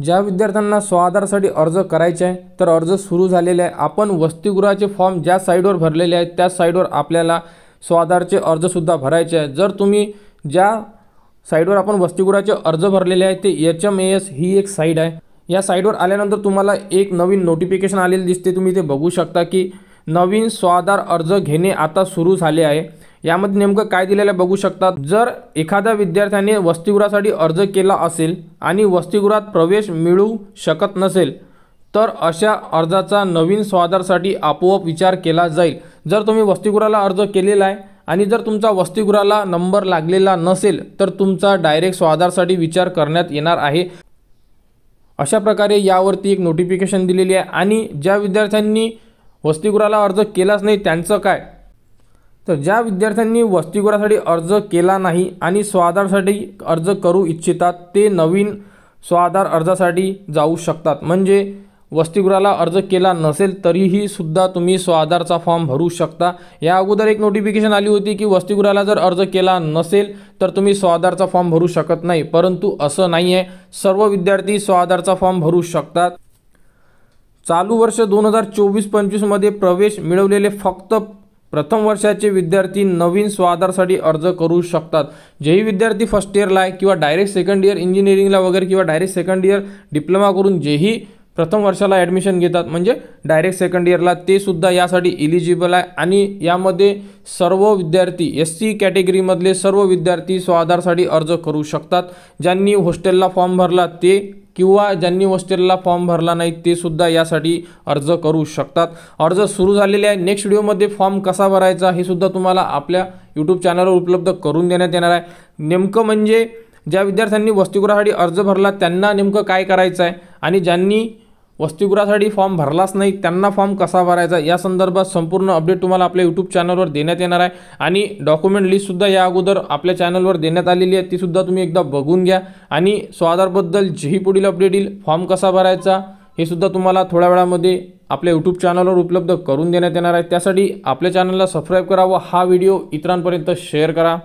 ज्या विद्यार्थ्यांना स्वाधारसाठी अर्ज करायचे आहे तर अर्ज सुरू झालेले आहे आपण वसतिगृहाचे फॉर्म ज्या साईडवर भरलेले आहेत त्या साईडवर आपल्याला स्वाधारचे अर्जसुद्धा भरायचे आहे जर तुम्ही ज्या साईडवर आपण वसतिगृहाचे अर्ज भरलेले आहे ते एच एम एस ही एक साईड आहे या साईडवर आल्यानंतर तुम्हाला एक नवीन नोटिफिकेशन आलेली दिसते तुम्ही ते बघू शकता की नवीन स्वाधार अर्ज घेणे आता सुरू झाले आहे यामध्ये नेमकं काय दिलेलं आहे बघू शकतात जर एखाद्या विद्यार्थ्याने वसतिगृहासाठी अर्ज केला असेल आणि वसतिगृहात प्रवेश मिळू शकत नसेल तर अशा अर्जाचा नवीन स्वादारसाठी आपोआप विचार केला जाईल जर तुम्ही वसतिगृहाला अर्ज केलेला आहे आणि जर तुमचा वसतिगृहाला नंबर लागलेला नसेल तर तुमचा डायरेक्ट स्वादारसाठी विचार करण्यात येणार आहे अशा प्रकारे यावरती एक नोटिफिकेशन दिलेली आहे आणि ज्या विद्यार्थ्यांनी वसतिगृहाला अर्ज केलाच नाही त्यांचं काय तर ज्या विद्यार्थ्यांनी वसतिगृहासाठी अर्ज केला नाही आणि स्वाधारसाठी अर्ज करू इच्छितात ते नवीन स्वाधार अर्जासाठी जाऊ शकतात म्हणजे वसतिगृहाला अर्ज केला नसेल तरीही सुद्धा तुम्ही स्वाधारचा फॉर्म भरू शकता या अगोदर एक नोटिफिकेशन आली होती की वसतिगृहाला जर अर्ज केला नसेल तर तुम्ही स्वाधारचा फॉर्म भरू शकत नाही परंतु असं नाही आहे सर्व विद्यार्थी स्वाधारचा फॉर्म भरू शकतात चालू वर्ष दोन हजार चोवीस पंचवीसमध्ये प्रवेश मिळवलेले फक्त प्रथम वर्षाचे विद्यार्थी नवीन स्वादारसाठी अर्ज करू शकतात जेही विद्यार्थी फर्स्ट इयरला आहे किंवा डायरेक्ट सेकंड इयर इंजिनिअरिंगला वगैरे किंवा डायरेक्ट सेकंड इयर डिप्लोमा करून जेही प्रथम वर्षाला ॲडमिशन घेतात म्हणजे डायरेक्ट सेकंड इयरला ते सुद्धा यासाठी इलिजिबल आहे आणि यामध्ये सर्व विद्यार्थी एस सी कॅटेगरीमधले सर्व विद्यार्थी स्वाधारसाठी अर्ज करू शकतात ज्यांनी हॉस्टेलला फॉर्म भरला ते किंवा ज्यांनी हॉस्टेलला फॉर्म भरला नाही ते सुद्धा यासाठी अर्ज करू शकतात अर्ज सुरू झालेले आहे नेक्स्ट व्हिडिओमध्ये फॉर्म कसा भरायचा हे सुद्धा तुम्हाला आपल्या यूट्यूब चॅनलवर उपलब्ध करून देण्यात येणार आहे नेमकं म्हणजे ज्या विद्यार्थ्यांनी वसतिगृहासाठी अर्ज भरला त्यांना नेमकं काय करायचं आहे आणि ज्यांनी वसतिगृहासाठी फॉर्म भरलाच नाही त्यांना फॉर्म कसा भरायचा या संदर्भात संपूर्ण अपडेट तुम्हाला आपल्या यूट्यूब चॅनलवर देण्यात येणार आहे आणि डॉक्युमेंट लिस्टसुद्धा या अगोदर आपल्या चॅनलवर देण्यात आलेली आहे तीसुद्धा तुम्ही एकदा बघून घ्या आणि स्वाधारबद्दल जेही पुढील अपडेट येईल फॉर्म कसा भरायचा हे सुद्धा तुम्हाला थोड्या वेळामध्ये आपल्या यूट्यूब चॅनलवर उपलब्ध करून देण्यात येणार आहे त्यासाठी आपल्या चॅनलला सबस्क्राईब करा व हा व्हिडिओ इतरांपर्यंत शेअर करा